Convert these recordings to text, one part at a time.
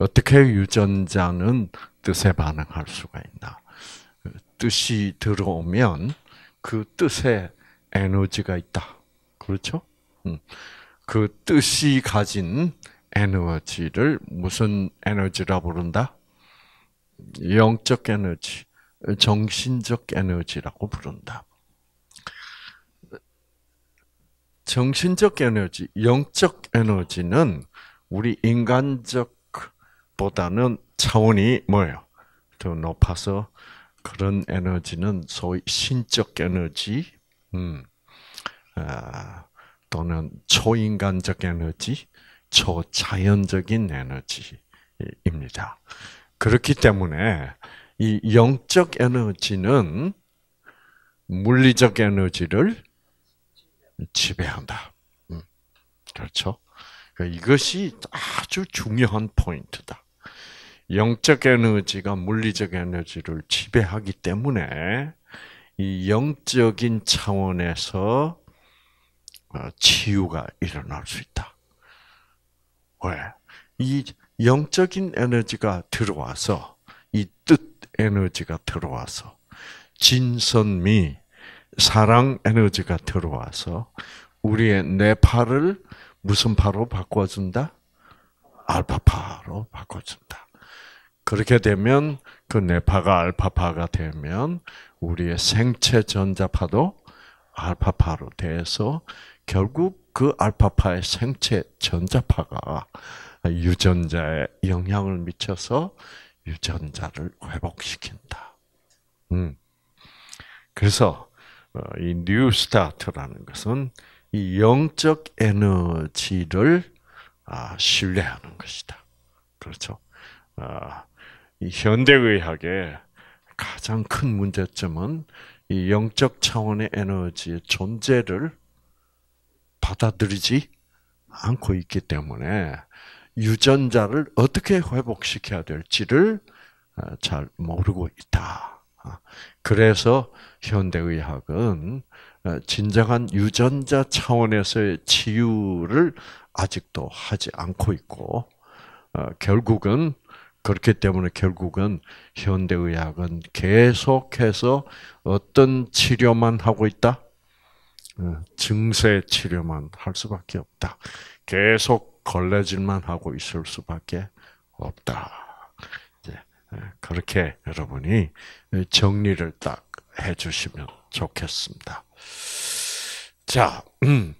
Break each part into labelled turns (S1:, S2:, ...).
S1: 어떻게 유전자는 뜻에 반응할 수가 있나? 뜻이 들어오면 그 뜻에 에너지가 있다. 그렇죠? 음. 그 뜻이 가진 에너지를 무슨 에너지라 부른다? 영적 에너지, 정신적 에너지라고 부른다. 정신적 에너지, 영적 에너지는 우리 인간적 보다는 차원이 뭐예요? 더 높아서 그런 에너지는 소위 신적 에너지, 음, 아, 또는 초인간적 에너지, 초자연적인 에너지입니다. 그렇기 때문에 이 영적 에너지는 물리적 에너지를 지배한다. 음, 그렇죠? 그러니까 이것이 아주 중요한 포인트다. 영적 에너지가 물리적 에너지를 지배하기 때문에 이 영적인 차원에서 어, 치유가 일어날 수 있다. 왜? 이 영적인 에너지가 들어와서 이 뜻 에너지가 들어와서 진선미 사랑 에너지가 들어와서 우리의 뇌파를 무슨 파로 바꿔준다? 알파파로 바꿔준다. 그렇게 되면 그 뇌파가 알파파가 되면 우리의 생체 전자파도 알파파로 돼서 결국 그 알파파의 생체 전자파가 유전자에 영향을 미쳐서 유전자를 회복시킨다. 음. 그래서 어, 이 뉴스타트라는 것은 이 영적 에너지를 아, 신뢰하는 것이다. 그렇죠. 아, 현대의학의 가장 큰 문제점은 이 영적 차원의 에너지의 존재를 받아들이지 않고 있기 때문에 유전자를 어떻게 회복시켜야 될지를 어, 잘 모르고 있다. 그래서 현대의학은 어, 진정한 유전자 차원에서의 치유를 아직도 하지 않고 있고 어, 결국은 그렇기 때문에 결국은 현대의학은 계속해서 어떤 치료만 하고 있다? 어, 증세 치료만 할 수밖에 없다. 계속 걸레질만 하고 있을 수밖에 없다. 그렇게 여러분이 정리를 딱 해주시면 좋겠습니다. 자, 음.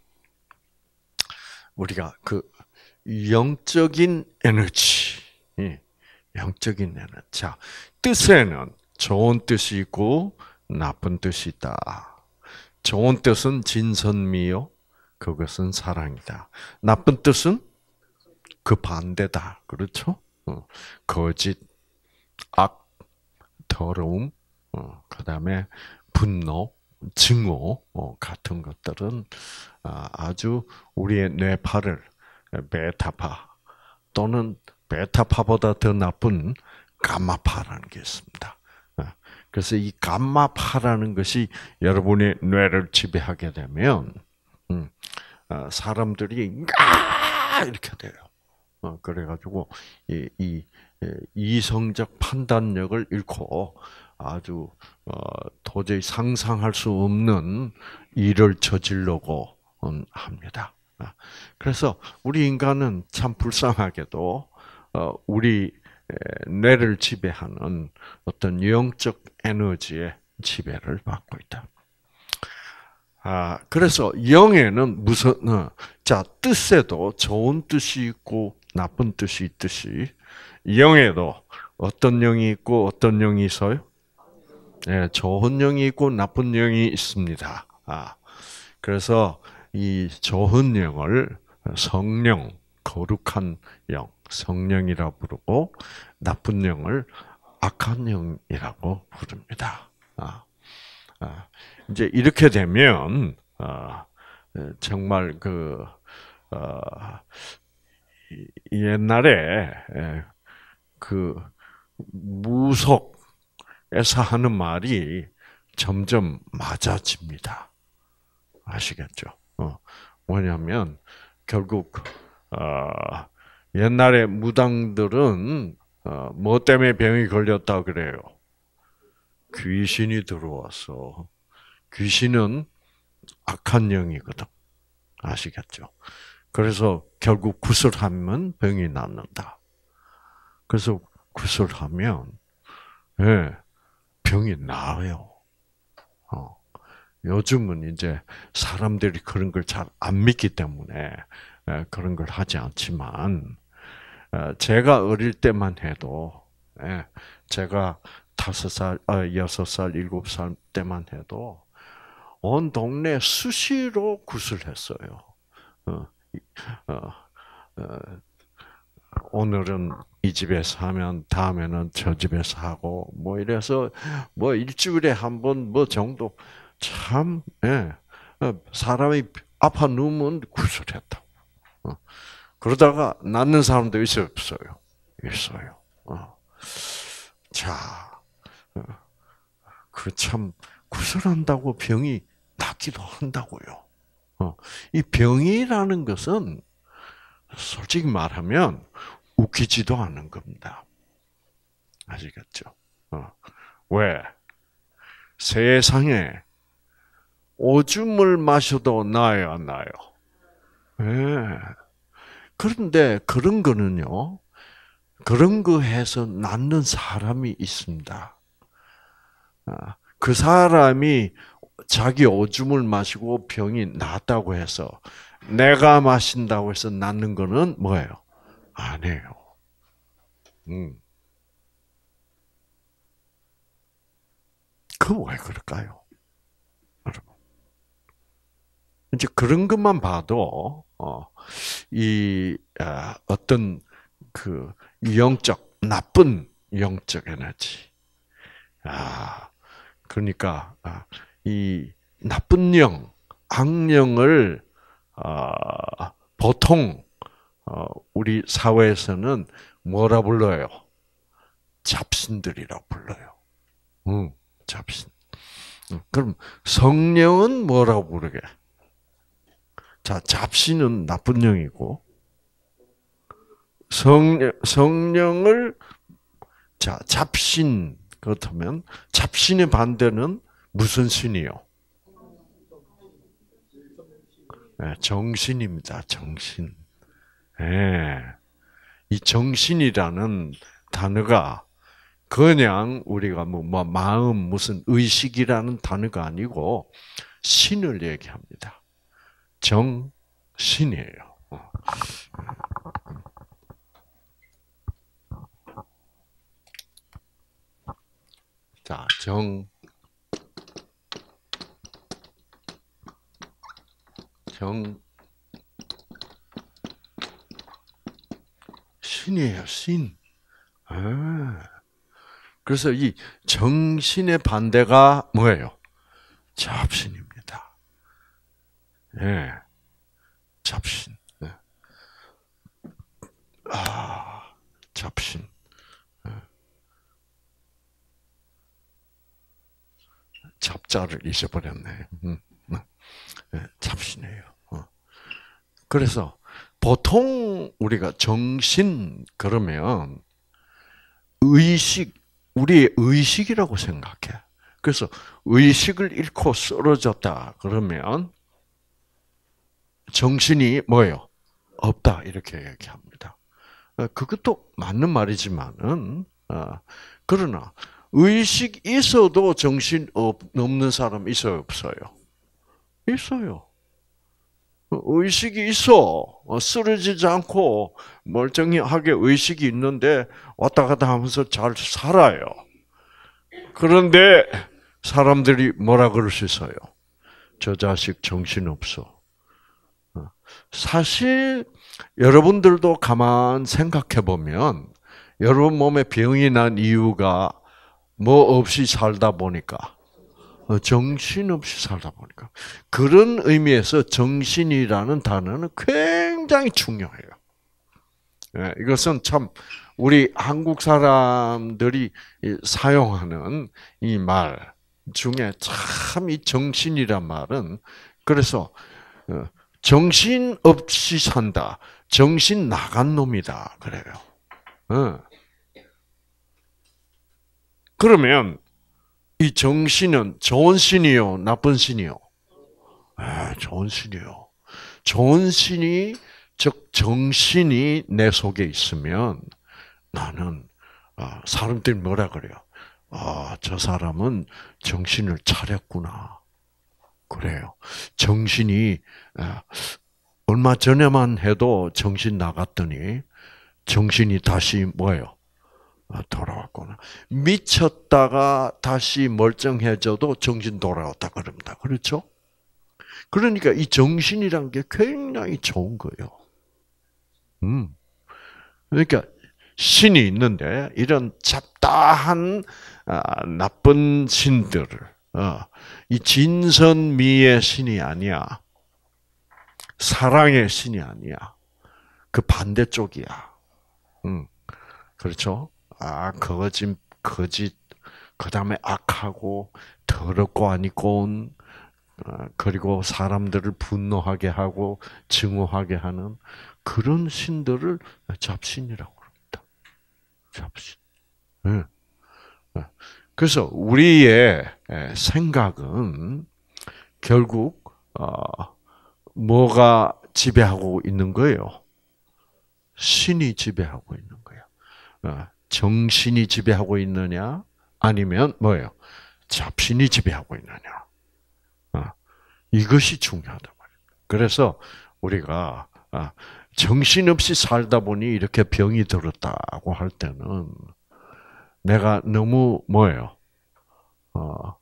S1: 우리가 그 영적인 에너지. 영적인 애는. 자, 뜻에는 좋은 뜻이 있고 나쁜 뜻이 있다. 좋은 뜻은 진선미요. 그것은 사랑이다. 나쁜 뜻은 그 반대다. 그렇죠? 어, 거짓, 악, 더러움, 어, 그 다음에 분노, 증오 어, 같은 것들은 아, 아주 우리의 뇌파를 베타파 또는 베타파보다 더 나쁜 감마파라는 게 있습니다. 어, 그래서 이 감마파라는 것이 여러분의 뇌를 지배하게 되면 음, 어, 사람들이 아 이렇게 돼요. 어, 그래가지고 이, 이 이성적 판단력을 잃고 아주 도저히 상상할 수 없는 일을 저질러고 음, 합니다. 그래서 우리 인간은 참 불쌍하게도 어, 우리 뇌를 지배하는 어떤 영적 에너지의 지배를 받고 있다. 아, 그래서 영에는 무슨 어, 자 뜻에도 좋은 뜻이 있고 나쁜 뜻이 있듯이 영에도 어떤 영이 있고 어떤 영이 있어요? 예, 좋은 영이 있고 나쁜 영이 있습니다. 아, 그래서 이 좋은 영을 성령, 거룩한 영, 성령이라 부르고 나쁜 영을 악한 영이라고 부릅니다. 아, 아, 이제 이렇게 되면 아, 정말 그 옛날에 그 무속에서 하는 말이 점점 맞아집니다. 아시겠죠? 뭐냐면 어, 결국 옛날에 무당들은 어, 뭐 때문에 병이 걸렸다 그래요? 귀신이 들어와서 귀신은 악한 영이거든. 아시겠죠? 그래서 결국 구슬하면 병이 낫는다. 그래서 구슬하면 예, 병이 나아요. 어. 요즘은 이제 사람들이 그런 걸 잘 안 믿기 때문에 예, 그런 걸 하지 않지만 제가 어릴 때만 해도 제가 다섯 살, 아, 여섯 살, 일곱 살 때만 해도 온 동네 수시로 구슬했어요. 어, 어, 어, 오늘은 이 집에서 하면 다음에는 저 집에서 하고 뭐 이래서 뭐 일주일에 한 번 뭐 정도 참 예. 사람이 아파 누우면 구슬했다고. 그러다가 낳는 사람도 있어요, 없어요? 있어요. 어. 자, 어. 그참 구슬한다고 병이 낫기도 한다고요. 어. 이 병이라는 것은 솔직히 말하면 웃기지도 않은 겁니다. 아시겠죠? 어. 왜? 세상에 오줌을 마셔도 나요, 안 나요? 예. 그런데 그런 거는요, 그런 거 해서 낳는 사람이 있습니다. 아, 그 사람이 자기 오줌을 마시고 병이 났다고 해서 내가 마신다고 해서 낳는 거는 뭐예요? 아니에요. 음. 그 왜 그럴까요? 여러분. 이제 그런 것만 봐도 어, 이 아, 어떤 그 영적 나쁜 영적 에너지. 아, 그러니까 아, 이 나쁜 영, 악령을 아, 보통 어 우리 사회에서는 뭐라 불러요? 잡신들이라고 불러요. 응, 잡신. 그럼 성령은 뭐라고 부르게? 자, 잡신은 나쁜 영이고, 성령, 성령을, 자, 잡신, 그렇다면, 잡신의 반대는 무슨 신이요? 네, 정신입니다, 정신. 네. 이 정신이라는 단어가 그냥 우리가 뭐, 뭐 마음 무슨 의식이라는 단어가 아니고 신을 얘기합니다. 정신이에요. 자, 정 정, 신이에요, 신. 아. 그래서 이 정신의 반대가 뭐예요? 잡신입니다. 예. 잡신. 예. 아, 잡신. 예. 잡자를 잊어버렸네. 음. 예. 잡신이에요. 어. 그래서 보통 우리가 정신 그러면 의식 우리의 의식이라고 생각해. 그래서 의식을 잃고 쓰러졌다 그러면 정신이 뭐예요? 없다 이렇게 얘기합니다. 어, 그것도 맞는 말이지만은 어, 그러나 의식 있어도 정신 없는 사람 있어요 없어요? 있어요. 어, 의식이 있어 쓰러지지 않고 멀쩡하게 의식이 있는데 왔다 갔다 하면서 잘 살아요. 그런데 사람들이 뭐라 그럴 수 있어요? 저 자식 정신 없어. 어. 사실 여러분들도 가만 생각해 보면 여러분 몸에 병이 난 이유가 뭐 없이 살다 보니까 어, 정신없이 살다 보니까 그런 의미에서 정신이라는 단어는 굉장히 중요해요. 예, 이것은 참 우리 한국 사람들이 사용하는 이 말 중에 참 이 정신이란 말은 그래서 어, 정신 없이 산다. 정신 나간 놈이다. 그래요. 어. 그러면 이 정신은 좋은 신이요, 나쁜 신이요? 아, 좋은 신이요. 좋은 신이 즉 정신이 내 속에 있으면 나는 아, 사람들이 뭐라 그래요? 아, 저 사람은 정신을 차렸구나. 그래요. 정신이 아, 얼마 전에만 해도 정신 나갔더니 정신이 다시 뭐예요? 아, 돌아왔구나. 미쳤다가 다시 멀쩡해져도 정신 돌아왔다 그럽니다. 그렇죠? 그러니까 이 정신이란 게 굉장히 좋은 거예요. 음. 그러니까 신이 있는데 이런 잡다한 아, 나쁜 신들을 어, 이 진선미의 신이 아니야. 사랑의 신이 아니야. 그 반대쪽이야. 응. 그렇죠? 아, 거짓, 거짓, 그 다음에 악하고, 더럽고 아니고운, 어, 그리고 사람들을 분노하게 하고, 증오하게 하는 그런 신들을 잡신이라고 합니다. 잡신. 응. 그래서 우리의 예, 생각은 결국 어, 뭐가 지배하고 있는 거예요? 신이 지배하고 있는 거예요. 어, 정신이 지배하고 있느냐 아니면 뭐예요? 잡신이 지배하고 있느냐. 어, 이것이 중요하다 말이에요. 그래서 우리가 아, 정신없이 살다 보니 이렇게 병이 들었다고 할 때는 내가 너무 뭐예요? 어,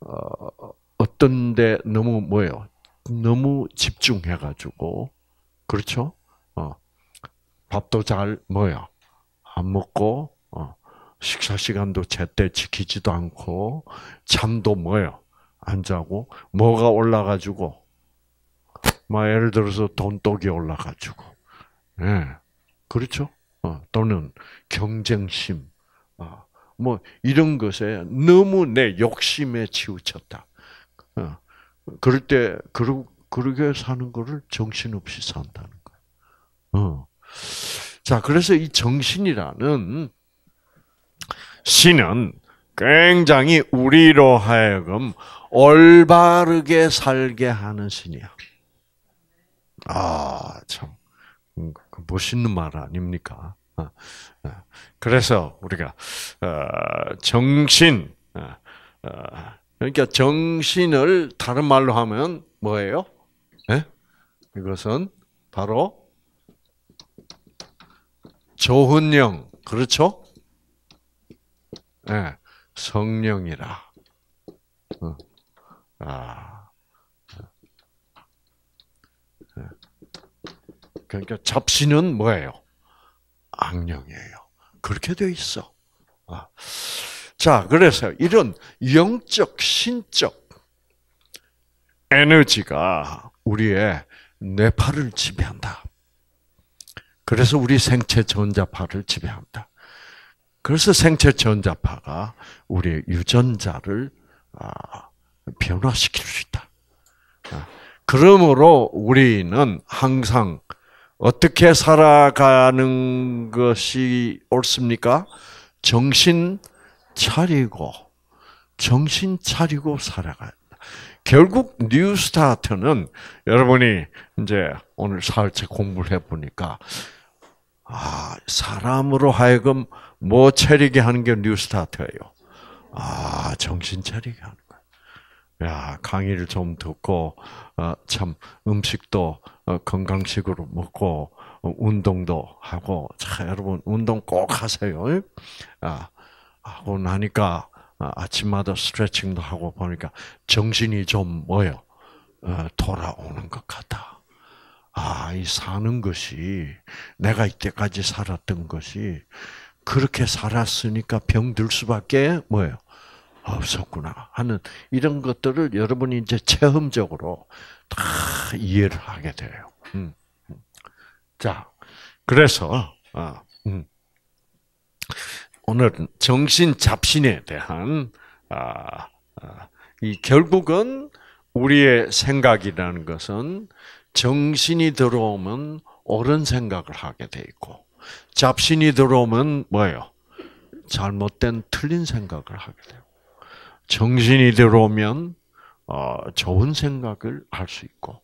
S1: 어, 어떤데 너무 뭐예요? 너무 집중해가지고, 그렇죠? 어, 밥도 잘 뭐예요? 안 먹고, 어, 식사 시간도 제때 지키지도 않고, 잠도 뭐예요? 안 자고, 뭐가 올라가지고, 뭐 예를 들어서 돈독이 올라가지고, 예, 네. 그렇죠? 어, 또는 경쟁심, 아, 뭐 이런 것에 너무 내 욕심에 치우쳤다. 어, 그럴 때 그러 그러게 사는 거를 정신없이 산다는 거예 어. 자, 그래서 이 정신이라는 신은 굉장히 우리로 하여금 올바르게 살게 하는 신이야. 아, 참. 그, 그 멋있는 말 아닙니까? 어, 어. 그래서 우리가 어, 정신 그러니까 정신을 다른 말로 하면 뭐예요? 예? 이것은 바로 좋은 영 그렇죠? 네, 성령이라. 아. 예. 그러니까 잡신은 뭐예요? 악령이에요. 그렇게 돼 있어. 아. 자, 그래서 이런 영적, 신적 에너지가 우리의 뇌파를 지배한다. 그래서 우리 생체 전자파를 지배한다. 그래서 생체 전자파가 우리의 유전자를 아, 변화시킬 수 있다. 아. 그러므로 우리는 항상 어떻게 살아가는 것이 옳습니까? 정신 차리고 정신 차리고 살아가야 결국 뉴 스타트는 여러분이 이제 오늘 살짝 공부를 해보니까 아 사람으로 하여금 뭐 차리게 하는 게뉴 스타트예요. 아 정신 차리게 하는 거야. 야 강의를 좀 듣고 어, 참 음식도 어, 건강식으로 먹고 어, 운동도 하고 자 여러분 운동 꼭 하세요. 아 하고 나니까 아, 아침마다 스트레칭도 하고 보니까 정신이 좀 뭐요 어, 돌아오는 것 같아. 아, 이 사는 것이 내가 이때까지 살았던 것이 그렇게 살았으니까 병들 수밖에 뭐예요? 없었구나 하는 이런 것들을 여러분이 이제 체험적으로 다 이해를 하게 돼요. 음. 자, 그래서 어, 음. 오늘 정신 잡신에 대한 아, 아, 이 결국은 우리의 생각이라는 것은 정신이 들어오면 옳은 생각을 하게 돼 있고 잡신이 들어오면 뭐예요? 잘못된 틀린 생각을 하게 돼요. 정신이 들어오면 어, 좋은 생각을 할 수 있고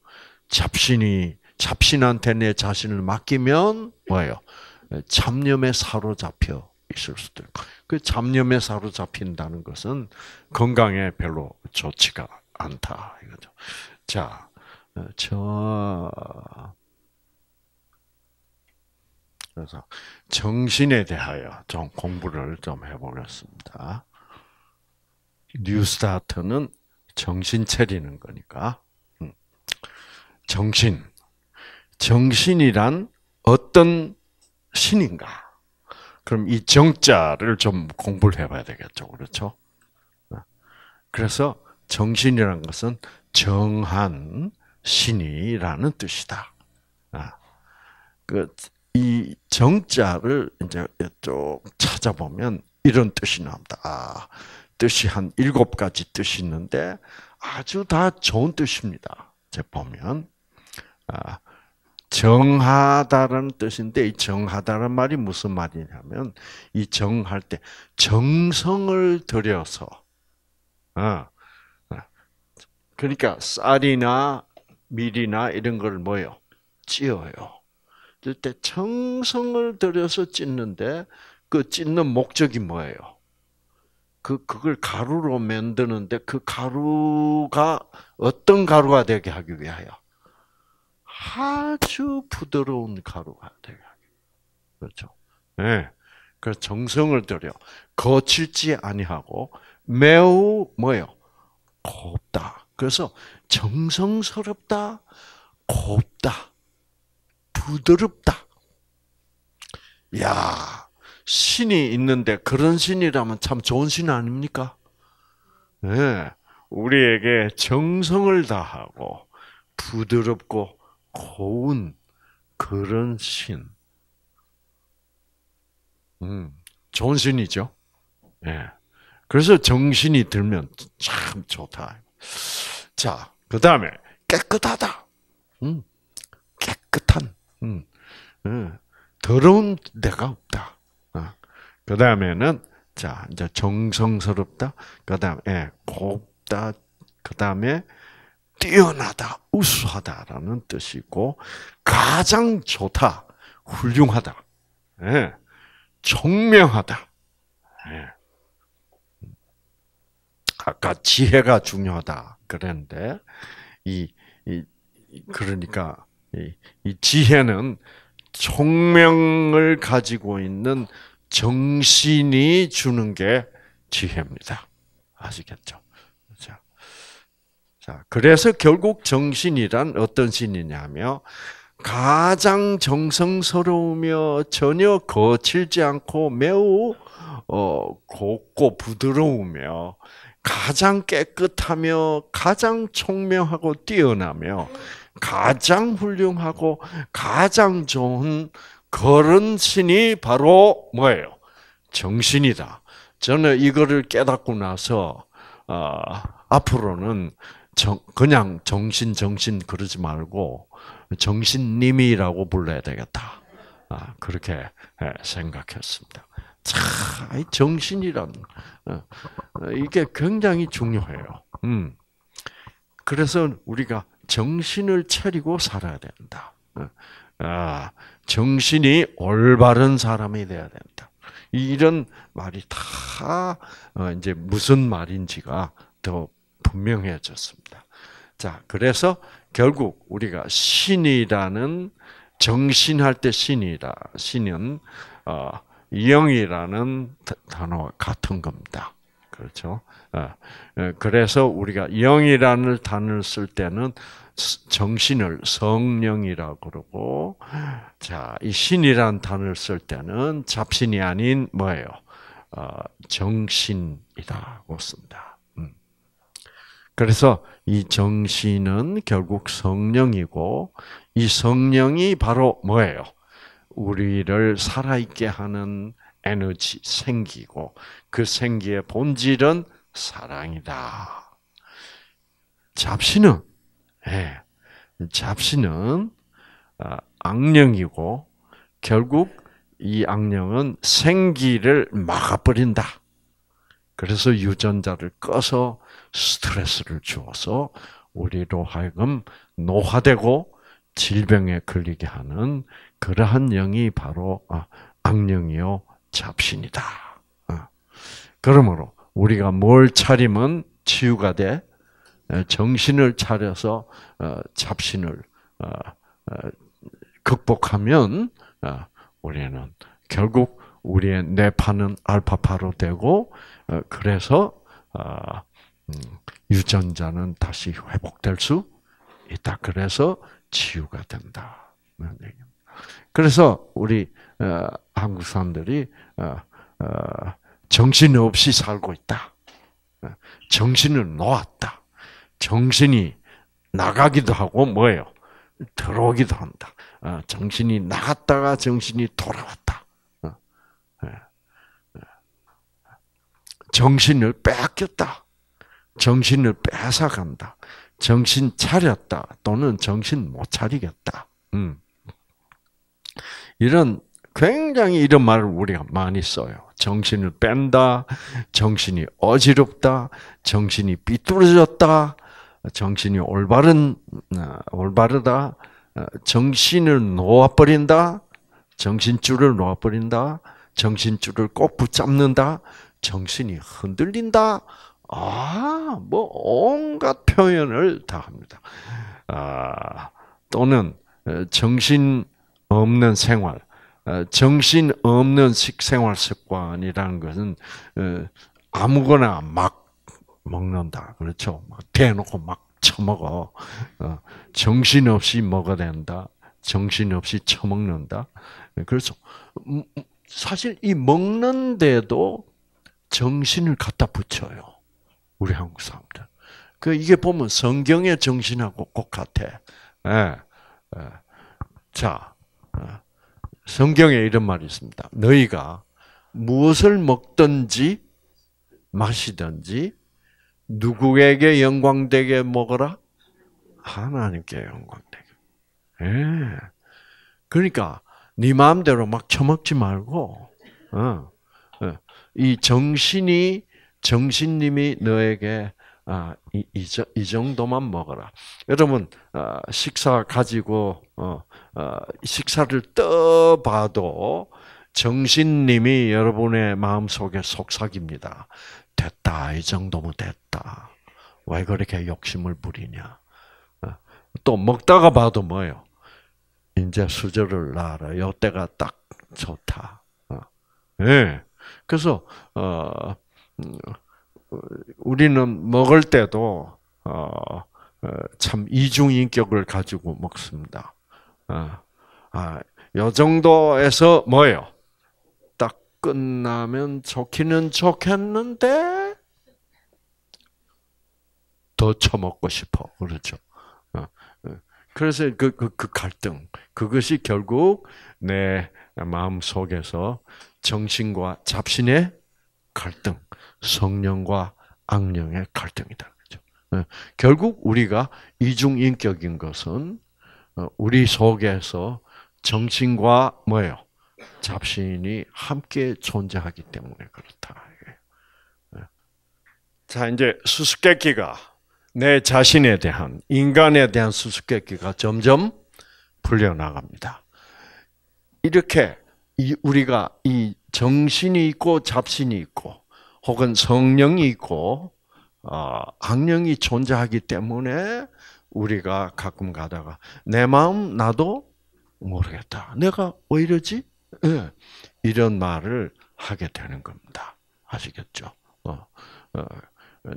S1: 잡신이 잡신한테 내 자신을 맡기면 뭐예요? 잡념에 사로잡혀 있을 수도 있고 그 잡념에 사로잡힌다는 것은 건강에 별로 좋지가 않다 이거죠. 자, 어, 저 그래서 정신에 대하여 좀 공부를 좀 해보겠습니다. 뉴스타트는 정신 차리는 거니까. 음. 정신. 정신이란 어떤 신인가? 그럼 이 정자를 좀 공부를 해봐야 되겠죠. 그렇죠? 아. 그래서 정신이란 것은 정한 신이라는 뜻이다. 아. 그, 이 정자를 이제 쭉 찾아보면 이런 뜻이 나옵니다. 아, 뜻이 한 일곱 가지 뜻이 있는데 아주 다 좋은 뜻입니다. 제 보면 아, 정하다라는 뜻인데 이 정하다라는 말이 무슨 말이냐면 이 정할 때 정성을 들여서 어, 어, 그러니까 쌀이나 밀이나 이런 걸 뭐요 찌어요. 그때 정성을 들여서 찢는데 그 찢는 목적이 뭐예요? 그 그걸 가루로 만드는데 그 가루가 어떤 가루가 되게 하기 위하여 아주 부드러운 가루가 되게 하기 그렇죠. 예. 네. 그 정성을 들여 거칠지 아니하고 매우 뭐요 곱다. 그래서 정성스럽다, 곱다, 부드럽다. 야, 신이 있는데 그런 신이라면 참 좋은 신 아닙니까? 네. 우리에게 정성을 다하고 부드럽고 고운 그런 신. 음, 좋은 신이죠. 예. 네. 그래서 정신이 들면 참 좋다. 자, 그 다음에 깨끗하다. 음, 깨끗한. 음, 음, 더러운 데가 없다. 그 다음에는 자 이제 정성스럽다. 그 다음에 예, 곱다. 그 다음에 뛰어나다, 우수하다라는 뜻이고 가장 좋다, 훌륭하다, 예. 정명하다. 예. 아까 지혜가 중요하다 그랬는데 이, 이 그러니까 이, 이 지혜는 총명을 가지고 있는 정신이 주는 게 지혜입니다. 아시겠죠? 자, 자 그래서 결국 정신이란 어떤 신이냐며 가장 정성스러우며 전혀 거칠지 않고 매우 어, 곱고 부드러우며 가장 깨끗하며 가장 총명하고 뛰어나며 가장 훌륭하고 가장 좋은 그런 신이 바로 뭐예요? 정신이다. 저는 이거를 깨닫고 나서 어, 앞으로는 정, 그냥 정신 정신 그러지 말고 정신님이라고 불러야 되겠다. 아, 그렇게 예, 생각했습니다. 차, 정신이란 어, 이게 굉장히 중요해요. 음. 그래서 우리가 정신을 차리고 살아야 된다. 어, 아, 정신이 올바른 사람이 돼야 된다. 이런 말이 다 어, 이제 무슨 말인지가 더 분명해졌습니다. 자, 그래서 결국 우리가 신이라는 정신할 때 신이라 신은 어, 영이라는 단어와 같은 겁니다. 그렇죠? 어, 어, 그래서 우리가 영이라는 단어를 쓸 때는 정신을 성령이라고 그러고 자, 이 신이란 단어를 쓸 때는 잡신이 아닌 뭐예요? 어, 정신이라고 씁니다. 음. 그래서 이 정신은 결국 성령이고 이 성령이 바로 뭐예요? 우리를 살아있게 하는 에너지 생기고 그 생기의 본질은 사랑이다. 잡신은 예. 잡신은 어, 악령이고 결국 이 악령은 생기를 막아버린다. 그래서 유전자를 꺼서 스트레스를 주어서 우리로 하여금 노화되고 질병에 걸리게 하는 그러한 영이 바로 아, 악령이요 잡신이다. 어. 그러므로 우리가 뭘 차리면 치유가 돼? 정신을 차려서 어, 잡신을 어, 어, 극복하면 우리는 결국 우리의 뇌파는 알파파로 되고 그래서 음, 유전자는 다시 회복될 수 있다. 그래서 치유가 된다. 그래서 우리 한국 사람들이 정신 없이 살고 있다. 정신을 놓았다. 정신이 나가기도 하고 뭐예요? 들어오기도 한다. 어, 정신이 나갔다가 정신이 돌아왔다. 어, 예, 예. 정신을 빼앗겼다. 정신을 뺏어간다. 정신 차렸다. 또는 정신 못 차리겠다. 음. 이런 굉장히 이런 말을 우리가 많이 써요. 정신을 뺀다, 정신이 어지럽다, 정신이 삐뚤어졌다, 정신이 올바른 어, 올바르다. 어, 정신을 놓아버린다. 정신줄을 놓아버린다. 정신줄을 꼭 붙잡는다. 정신이 흔들린다. 아, 뭐 온갖 표현을 다 합니다. 아, 또는 어, 정신 없는 생활, 정신 없는 식생활 습관이라는 것은 아무거나 막 먹는다. 그렇죠? 대놓고 막 처먹어. 어, 정신없이 먹어야 된다. 정신없이 처먹는다. 네, 그래서 그렇죠. 음, 음, 사실 이 먹는데도 정신을 갖다 붙여요. 우리 한국 사람들. 그 이게 보면 성경의 정신하고 꼭 같아. 예. 예. 자, 어, 성경에 이런 말이 있습니다. 너희가 무엇을 먹든지 마시든지 누구에게 영광되게 먹어라? 하나님께 영광되게. 예. 그러니까 네 마음대로 막 처먹지 말고 어. 어 이 정신이 정신님이 너에게 아, 이, 이, 이 정도만 먹어라. 여러분 어, 식사 가지고 어, 식사를 떠봐도 정신님이 여러분의 마음 속에 속삭입니다. 됐다. 이 정도면 됐다. 왜 그렇게 욕심을 부리냐. 어? 또 먹다가 봐도 뭐요 이제 수저를 놔라. 요때가 딱 좋다. 어? 예. 그래서 어, 음, 우리는 먹을 때도 어, 어 참 이중 인격을 가지고 먹습니다. 아, 요 정도에서 뭐요 끝나면 좋기는 좋겠는데 더 처먹고 싶어. 그렇죠. 어, 어. 그래서 그, 그, 그 갈등. 그것이 결국 내 마음 속에서 정신과 잡신의 갈등, 성령과 악령의 갈등이다. 그렇죠? 어, 결국 우리가 이중인격인 것은 우리 속에서 정신과 뭐예요? 잡신이 함께 존재하기 때문에 그렇다. 예. 예. 자, 이제 수수께끼가 내 자신에 대한 인간에 대한 수수께끼가 점점 풀려 나갑니다. 이렇게 우리가 이 정신이 있고 잡신이 있고 혹은 성령이 있고 어, 악령이 존재하기 때문에 우리가 가끔 가다가 내 마음 나도 모르겠다. 내가 왜 이러지? 네. 이런 말을 하게 되는 겁니다. 아시겠죠? 어, 어,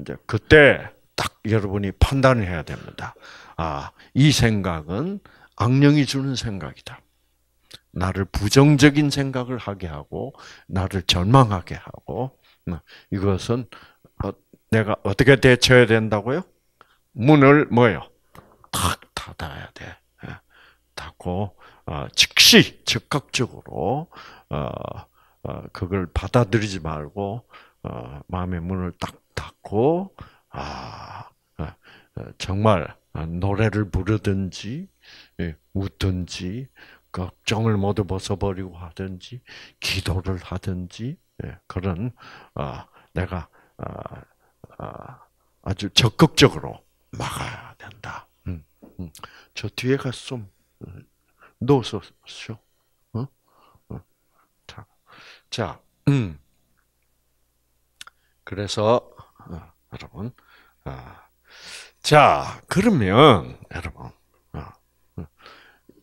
S1: 이제 그때 딱 여러분이 판단을 해야 됩니다. 아, 이 생각은 악령이 주는 생각이다. 나를 부정적인 생각을 하게 하고, 나를 절망하게 하고, 음, 이것은 어, 내가 어떻게 대처해야 된다고요? 문을 뭐요? 탁 닫아야 돼. 예, 닫고 어, 즉시 즉각적으로 어, 어, 그걸 받아들이지 말고 마음의 문을 딱 닫고 아 정말 노래를 부르든지 예, 웃든지 걱정을 모두 벗어버리고 하든지 기도를 하든지 예, 그런 내가 아주 적극적으로 막아야 된다. 음, 음. 저 뒤에 가좀 놓으셨죠? 어? 어. 자, 자, 음. 그래서 어, 여러분, 어. 자 그러면 여러분,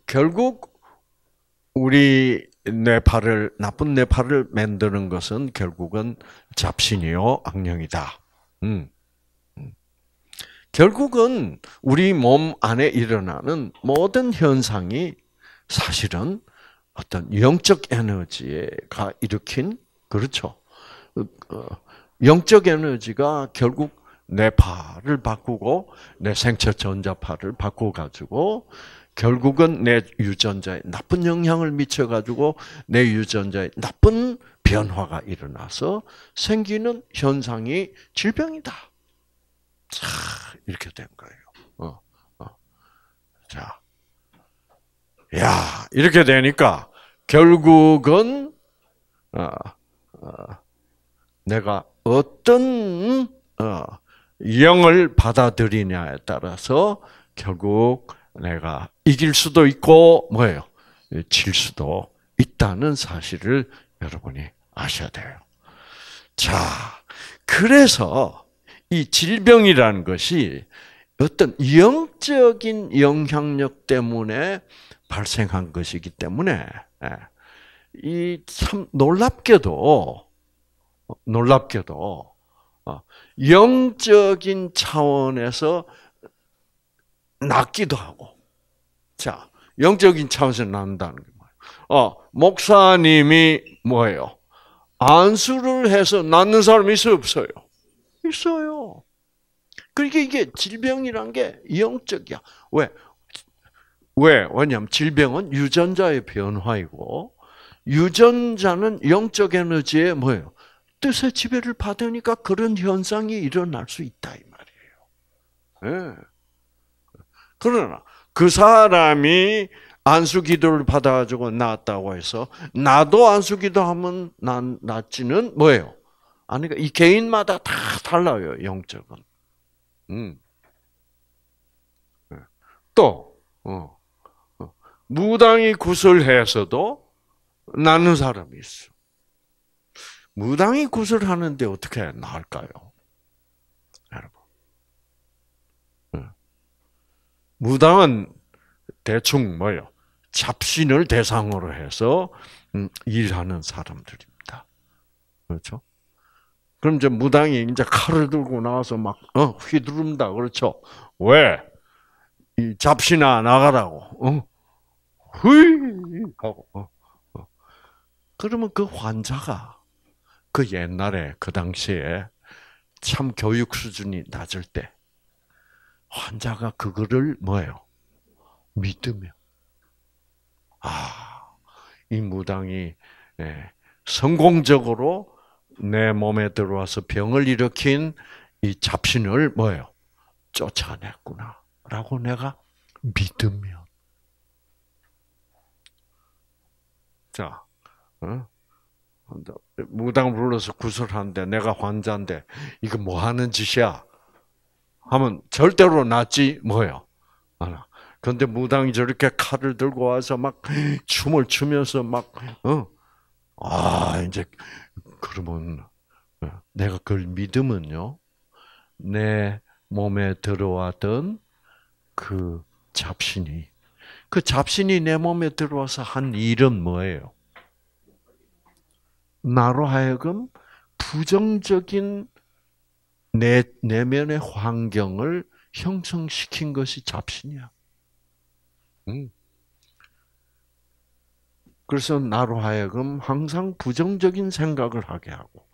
S1: 결국 우리 뇌파를 나쁜 뇌파를 만드는 것은 결국은 잡신이요 악령이다. 음. 음. 결국은 우리 몸 안에 일어나는 모든 현상이 사실은 어떤 영적 에너지가 일으킨 그렇죠. 어, 영적 에너지가 결국 뇌파를 바꾸고 내 생체 전자파를 바꿔 가지고 결국은 내 유전자에 나쁜 영향을 미쳐 가지고 내 유전자에 나쁜 변화가 일어나서 생기는 현상이 질병이다. 자, 이렇게 된 거예요. 어, 어. 자, 야, 이렇게 되니까 결국은 어, 어, 내가 어떤 어, 영을 받아들이냐에 따라서 결국 내가 이길 수도 있고 뭐예요? 질 수도 있다는 사실을 여러분이 아셔야 돼요. 자, 그래서 이 질병이라는 것이 어떤 영적인 영향력 때문에 발생한 것이기 때문에 예. 이참 놀랍게도 놀랍게도 어, 영적인 차원에서 낫기도 하고 자 영적인 차원에서 난다는 거예요. 어 목사님이 뭐예요? 안수를 해서 낫는 사람 있어요 없어요? 있어요. 그러니까 이게 질병이란 게 영적이야. 왜? 왜? 왜냐면 질병은 유전자의 변화이고 유전자는 영적 에너지의 뭐예요? 뜻의 지배를 받으니까 그런 현상이 일어날 수 있다 이 말이에요. 네. 그러나 그 사람이 안수 기도를 받아가지고 낫다고 해서 나도 안수 기도하면 난 낫지는 뭐예요? 아니 그러니까 이 개인마다 다 달라요 영적은. 음. 예. 또 어. 무당이 구슬해서도 낳는 사람이 있어. 무당이 구슬하는데 어떻게 나을까요? 여러분. 무당은 대충 뭐요? 잡신을 대상으로 해서 음, 일하는 사람들입니다. 그렇죠? 그럼 이제 무당이 이제 칼을 들고 나와서 막 어, 휘두른다. 그렇죠? 왜? 이 잡신아 나가라고. 어? 휘 하고 어, 어. 그러면 그 환자가 그 옛날에 그 당시에 참 교육 수준이 낮을 때 환자가 그거를 뭐예요? 믿으며 아, 이 무당이 예, 성공적으로 내 몸에 들어와서 병을 일으킨 이 잡신을 뭐예요? 쫓아냈구나라고 내가 믿으면 자, 어? 무당 불러서 구슬하는데 내가 환자인데 이거 뭐 하는 짓이야? 하면 절대로 낫지 뭐요. 알아. 그런데 무당이 저렇게 칼을 들고 와서 막 춤을 추면서 막 어? 아, 이제 그러면 어, 내가 그걸 믿으면요. 내 몸에 들어왔던 그 잡신이 그 잡신이 내 몸에 들어와서 한 일은 뭐예요? 나로 하여금 부정적인 내, 내면의 환경을 형성시킨 것이 잡신이야. 음. 그래서 나로 하여금 항상 부정적인 생각을 하게 하고,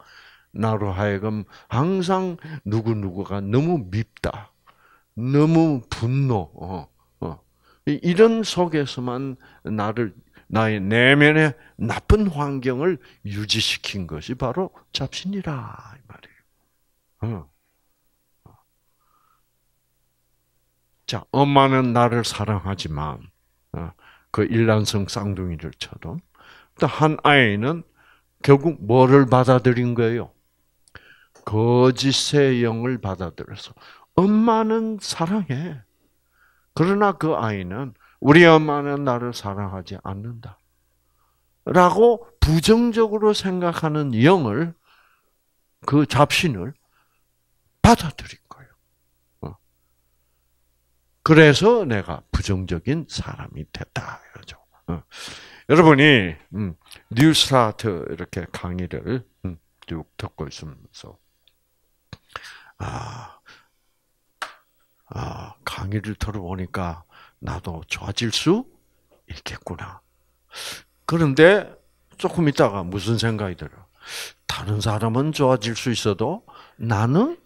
S1: 나로 하여금 항상 누구누구가 너무 밉다, 너무 분노, 어, 이런 속에서만 나를 나의 내면의 나쁜 환경을 유지시킨 것이 바로 잡신이라 이 말이에요. 어. 자, 엄마는 나를 사랑하지만 어, 그 일란성 쌍둥이들처럼 또한 아이는 결국 뭐를 받아들인 거예요? 거짓의 영을 받아들여서 엄마는 사랑해. 그러나 그 아이는 우리 엄마는 나를 사랑하지 않는다. 라고 부정적으로 생각하는 영을, 그 잡신을 받아들인 거예요. 어. 그래서 내가 부정적인 사람이 됐다. 이러죠. 어. 여러분이 음, 뉴스타트 이렇게 강의를 음, 쭉 듣고 있으면서 아, 아, 강의를 들어보니까 나도 좋아질 수 있겠구나. 그런데 조금 있다가 무슨 생각이 들어? 다른 사람은 좋아질 수 있어도 나는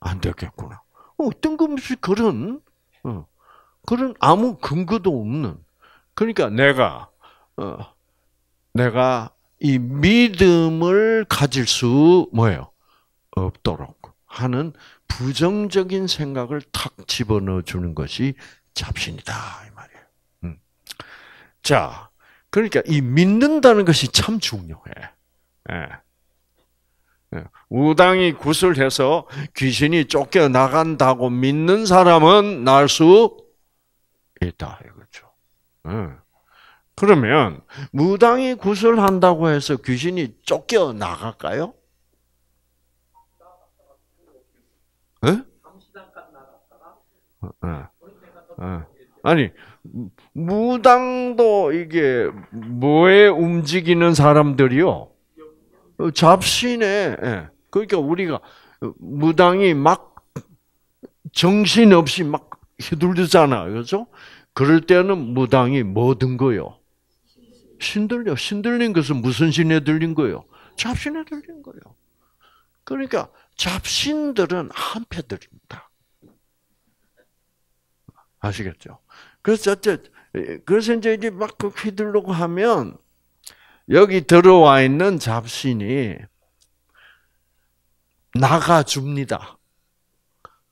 S1: 안 되겠구나. 어, 뜬금없이 그런, 어, 그런 아무 근거도 없는. 그러니까 내가, 어, 내가 이 믿음을 가질 수, 뭐예요? 없도록 하는 부정적인 생각을 탁 집어넣어 주는 것이 잡신이다 이 말이에요. 음. 자, 그러니까 이 믿는다는 것이 참 중요해. 예. 예. 우당이 구슬해서 귀신이 쫓겨나간다고 믿는 사람은 날 수 있다. 이거죠. 그 그러면 무당이 구슬한다고 해서 귀신이 쫓겨나갈까요? 어, 어, 어. 아니 무당도 이게 뭐에 움직이는 사람들이요 잡신에 예. 그러니까 우리가 무당이 막 정신 없이 막 휘둘리잖아 그렇죠? 그럴 때는 무당이 뭐든 거요 신들려 신들린 것은 무슨 신에 들린 거요 잡신에 들린 거요 그러니까 잡신들은 한패들입니다. 아시겠죠? 그래서 어째 그래서 이제 이제 막 그 휘둘르고 하면 여기 들어와 있는 잡신이 나가 줍니다.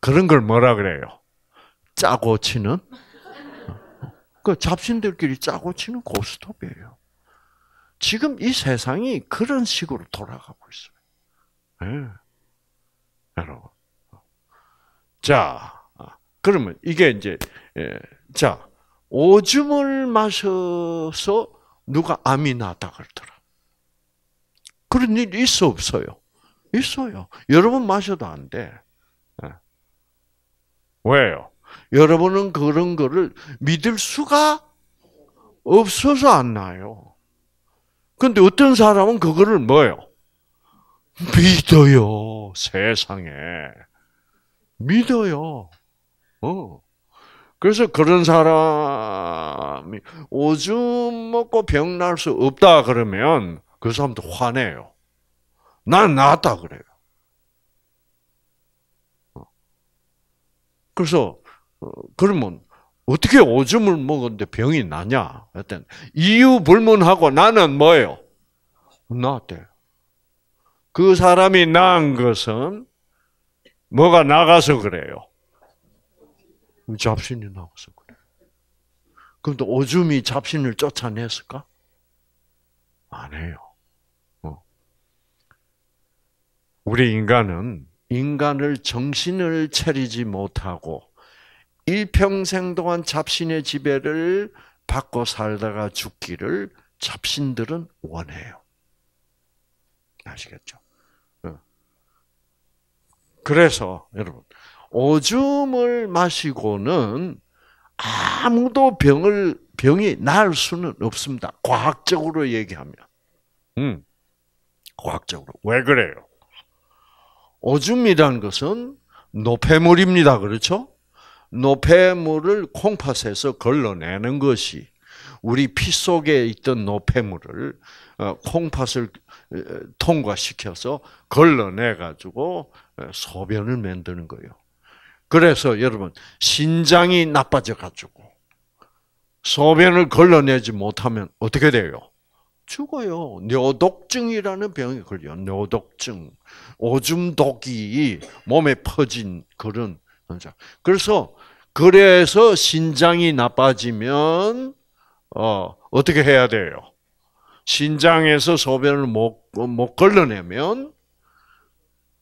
S1: 그런 걸 뭐라 그래요? 짜고 치는 그 잡신들끼리 짜고 치는 고스톱이에요. 지금 이 세상이 그런 식으로 돌아가고 있어요. 네. 여러분. 자, 그러면 이게 이제 예, 자 오줌을 마셔서 누가 암이 났다 그러더라. 그런 일 있어 없어요? 있어요. 여러 번 마셔도 안 돼. 예. 왜요? 여러분은 그런 거를 믿을 수가 없어서 안 나요. 근데 어떤 사람은 그거를 뭐요? 믿어요. 세상에. 믿어요. 어. 그래서 그런 사람이 오줌 먹고 병 날 수 없다 그러면 그 사람도 화내요. 난 낫다 그래요. 어. 그래서 어, 그러면 어떻게 오줌을 먹었는데 병이 나냐? 이유 불문하고 나는 뭐예요? 나대요그 사람이 낳은 것은 뭐가 나가서 그래요? 잡신이 나와서 그래. 그럼 또 오줌이 잡신을 쫓아냈을까? 안 해요. 어. 우리 인간은 인간을 정신을 차리지 못하고 일평생 동안 잡신의 지배를 받고 살다가 죽기를 잡신들은 원해요. 아시겠죠? 어. 그래서 여러분 오줌을 마시고는 아무도 병을 병이 날 수는 없습니다. 과학적으로 얘기하면. 음. 과학적으로. 왜 그래요? 오줌이란 것은 노폐물입니다. 그렇죠? 노폐물을 콩팥에서 걸러내는 것이 우리 피 속에 있던 노폐물을 어, 콩팥을 어, 통과시켜서 걸러내 가지고 어, 소변을 만드는 거예요. 그래서 여러분 신장이 나빠져 가지고 소변을 걸러내지 못하면 어떻게 돼요? 죽어요. 뇨독증이라는 병이 걸려. 뇨독증. 오줌독이 몸에 퍼진 그런 현상. 그래서 그래서 신장이 나빠지면 어, 어떻게 해야 돼요? 신장에서 소변을 못, 못 걸러내면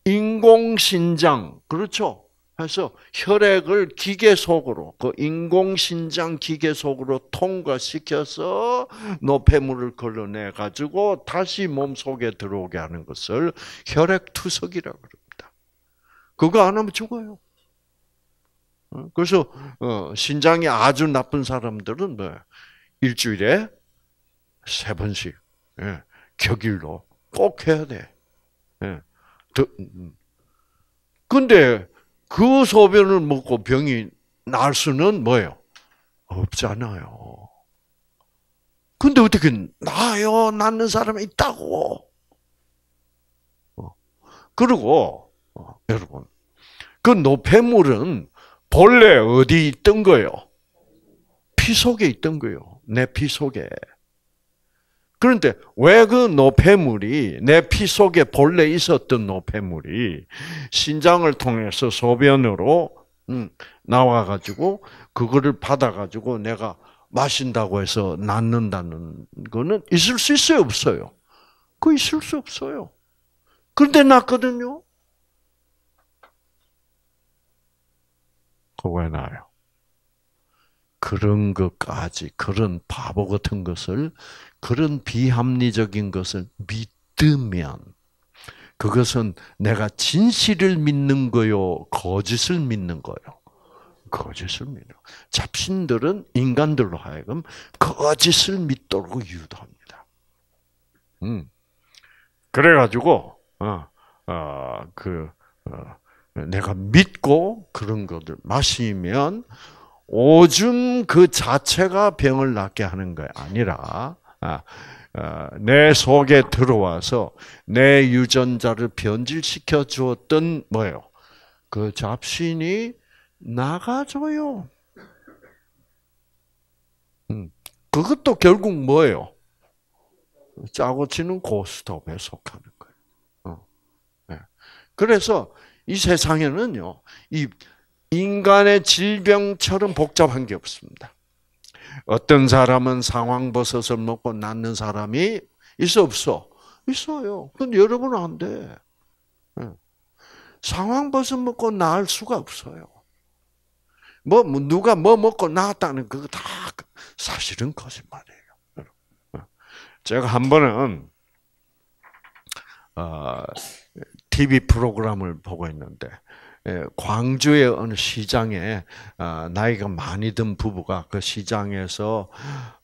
S1: 인공신장, 그렇죠? 해서 혈액을 기계 속으로 그 인공신장 기계 속으로 통과시켜서 노폐물을 걸러내 가지고 다시 몸 속에 들어오게 하는 것을 혈액투석이라고 그럽니다. 그거 안 하면 죽어요. 어? 그래서 어, 신장이 아주 나쁜 사람들은 뭐 일주일에 세 번씩 예, 격일로 꼭 해야 돼. 예. 음, 음. 근데 그 소변을 먹고 병이 날 수는 뭐예요? 없잖아요. 근데 어떻게 나요? 낳는 사람이 있다고. 어. 그리고 어, 여러분 그 노폐물은 본래 어디 있던 거요? 피 속에 있던 거요. 내 피 속에. 그런데 왜 그 노폐물이 내 피 속에 본래 있었던 노폐물이 신장을 통해서 소변으로 음, 나와 가지고 그거를 받아 가지고 내가 마신다고 해서 낫는다는 거는 있을 수 있어요, 없어요? 그 있을 수 없어요. 그런데 낫거든요. 그왜 거 나요? 그런 것까지 그런 바보 같은 것을 그런 비합리적인 것을 믿으면 그것은 내가 진실을 믿는 거요, 거짓을 믿는 거요. 거짓을 믿어. 잡신들은 인간들로 하여금 거짓을 믿도록 유도합니다. 음. 그래가지고, 어, 어, 그, 어, 내가 믿고 그런 것들 마시면 오줌 그 자체가 병을 낫게 하는 거 아니라 아, 아, 내 속에 들어와서 내 유전자를 변질시켜 주었던 뭐예요? 그 잡신이 나가줘요. 음, 그것도 결국 뭐예요? 짜고 치는 고스톱에 속하는 거예요. 어, 예. 그래서 이 세상에는요, 이 인간의 질병처럼 복잡한 게 없습니다. 어떤 사람은 상황버섯을 먹고 낫는 사람이 있어 없어? 있어요. 근데 여러분은 안 돼. 상황버섯 먹고 나을 수가 없어요. 뭐, 뭐 누가 뭐 먹고 나왔다는 그거 다 사실은 거짓말이에요. 제가 한 번은 TV 어, 프로그램을 보고 있는데 예, 광주의 어느 시장에 아, 나이가 많이 든 부부가 그 시장에서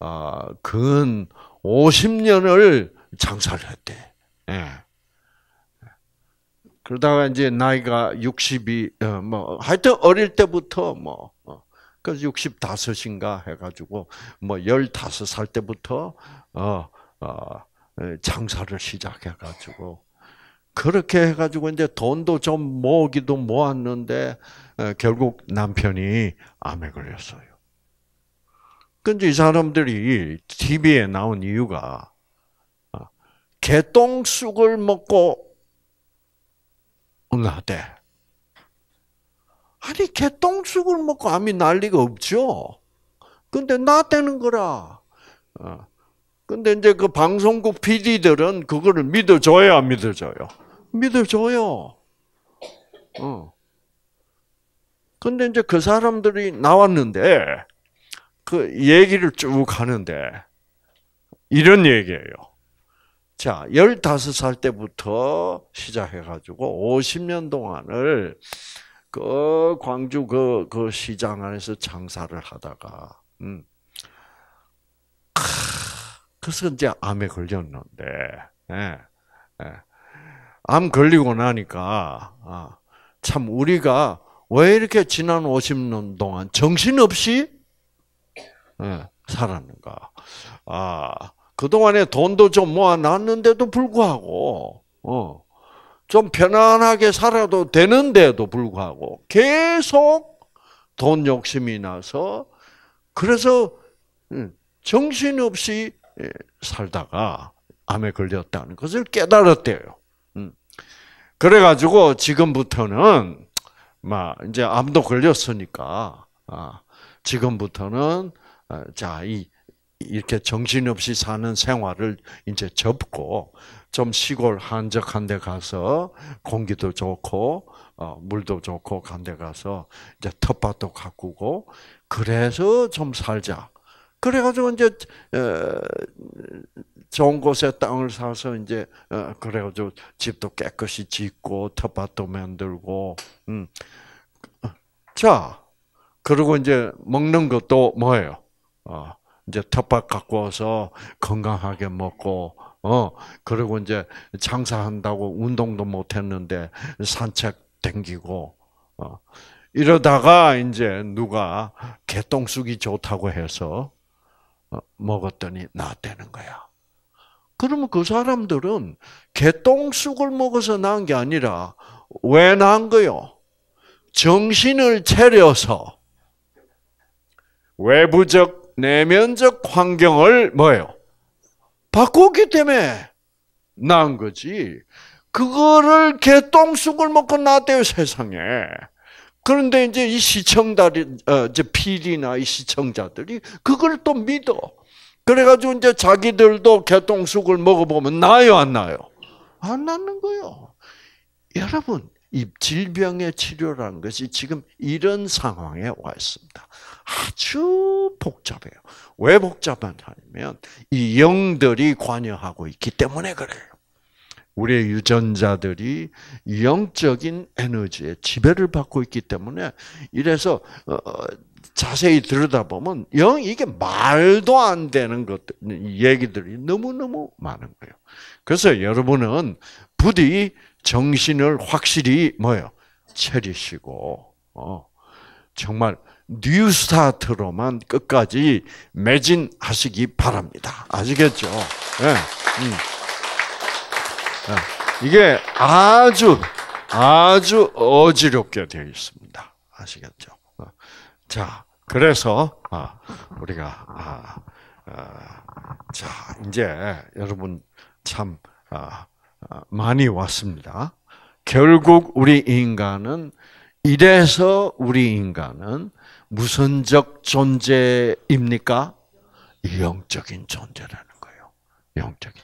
S1: 어, 근 50년을 장사를 했대. 예. 그러다가 이제 나이가 60이 어, 뭐 하여튼 어릴 때부터 뭐 어, 그래서 65인가 해가지고 뭐 15살 때부터 어, 어 장사를 시작해가지고 그렇게 해가지고 이제 돈도 좀 모으기도 모았는데 어, 결국 남편이 암에 걸렸어요. 근데 이 사람들이 TV에 나온 이유가 어, 개똥쑥을 먹고 나대. 아니 개똥쑥을 먹고 암이 날 리가 없죠. 근데 나대는 거라. 어, 근데 이제 그 방송국 PD들은 그거를 믿어줘야 믿어줘요. 믿어줘요. 어. 근데 이제 그 사람들이 나왔는데, 그 얘기를 쭉 하는데, 이런 얘기예요. 자, 15살 때부터 시작해가지고 50년 동안을 그 광주 그, 그 시장 안에서 장사를 하다가, 음. 크, 그래서 이제 암에 걸렸는데, 예, 예. 암 걸리고 나니까 아, 참 우리가 왜 이렇게 지난 50년 동안 정신없이 네, 살았는가. 아, 그동안에 돈도 좀 모아놨는데도 불구하고, 어, 좀 편안하게 살아도 되는데도 불구하고, 계속 돈 욕심이 나서, 그래서 예, 정신없이 예, 살다가 암에 걸렸다는 것을 깨달았대요. 그래가지고 지금부터는 막 이제 암도 걸렸으니까 아, 지금부터는 아, 자이 이렇게 정신없이 사는 생활을 이제 접고 좀 시골 한적한 데 가서 공기도 좋고 어, 물도 좋고 간 데 가서 이제 텃밭도 가꾸고 그래서 좀 살자. 그래가지고 이제 어, 좋은 곳에 땅을 사서 이제 어, 그래가지고 집도 깨끗이 짓고 텃밭도 만들고 음. 자 그리고 이제 먹는 것도 뭐예요? 어, 이제 텃밭 갖고 와서 건강하게 먹고 어 그리고 이제 장사한다고 운동도 못 했는데 산책 댕기고 어. 이러다가 이제 누가 개똥쑥이 좋다고 해서 어, 먹었더니 나았다는 거야. 그러면 그 사람들은 개똥쑥을 먹어서 나은 게 아니라 왜 나은 거요? 정신을 차려서 외부적, 내면적 환경을 뭐요? 바꾸기 때문에 나은 거지. 그거를 개똥쑥을 먹고 나대요 세상에. 그런데 이제 이 시청자들이, 어, 이제 PD나 이 시청자들이 그걸 또 믿어. 그래가지고 이제 자기들도 개똥쑥을 먹어보면 나요, 안 나요? 안 낫는 거요 여러분, 이 질병의 치료라는 것이 지금 이런 상황에 와 있습니다. 아주 복잡해요. 왜 복잡하냐면, 이 영들이 관여하고 있기 때문에 그래요. 우리의 유전자들이 영적인 에너지의 지배를 받고 있기 때문에 이래서 어, 자세히 들여다보면 영 이게 말도 안 되는 것 얘기들이 너무너무 많은 거예요. 그래서 여러분은 부디 정신을 확실히 뭐요 차리시고 어, 정말 뉴스타트로만 끝까지 매진하시기 바랍니다. 아시겠죠? 네. 음. 아, 이게 아주 아주 어지럽게 되어 있습니다. 아시겠죠? 어. 자, 그래서 아, 우리가 아, 자 이제 여러분 참 많이 왔습니다. 결국 우리 인간은 이래서 우리 인간은 무선적 존재입니까? 영적인 존재라는 거예요. 영적인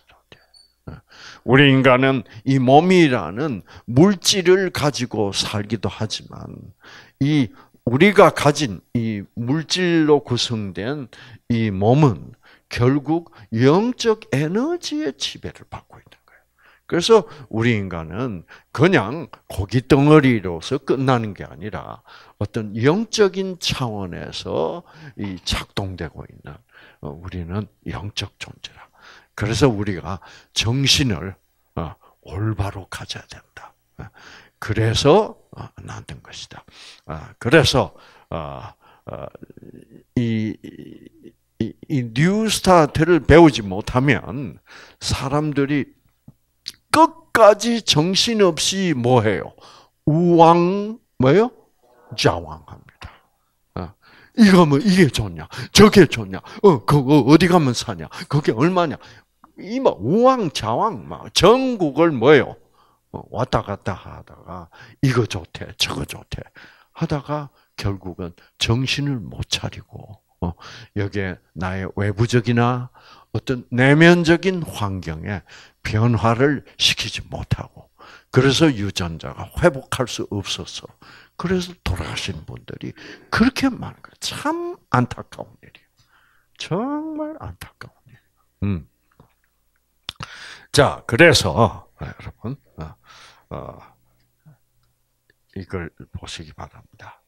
S1: 우리 인간은 이 몸이라는 물질을 가지고 살기도 하지만 이 우리가 가진 이 물질로 구성된 이 몸은 결국 영적 에너지의 지배를 받고 있는 거예요. 그래서 우리 인간은 그냥 고기 덩어리로서 끝나는 게 아니라 어떤 영적인 차원에서 이 작동되고 있는 어, 우리는 영적 존재라고. 그래서 우리가 정신을 어, 올바로 가져야 된다. 어, 그래서 나한 어, 것이다. 그래서 이, 이, 이 뉴스타트를 배우지 못하면 사람들이 끝까지 정신없이 뭐해요? 우왕 뭐요? 자왕합니다. 이거 뭐 이게 좋냐? 저게 좋냐? 어 그거 어디 가면 사냐? 그게 얼마냐? 이뭐 우왕좌왕 막 전국을 뭐요 어, 왔다 갔다 하다가 이거 좋대 저거 좋대 하다가 결국은 정신을 못 차리고 어, 여기에 나의 외부적이나 어떤 내면적인 환경에 변화를 시키지 못하고 그래서 유전자가 회복할 수 없어서 그래서 돌아가신 분들이 그렇게 많은 거참 안타까운 일이에요. 정말 안타까운 일이에요. 음. 자, 그래서 네, 여러분 어, 어, 이걸 보시기 바랍니다.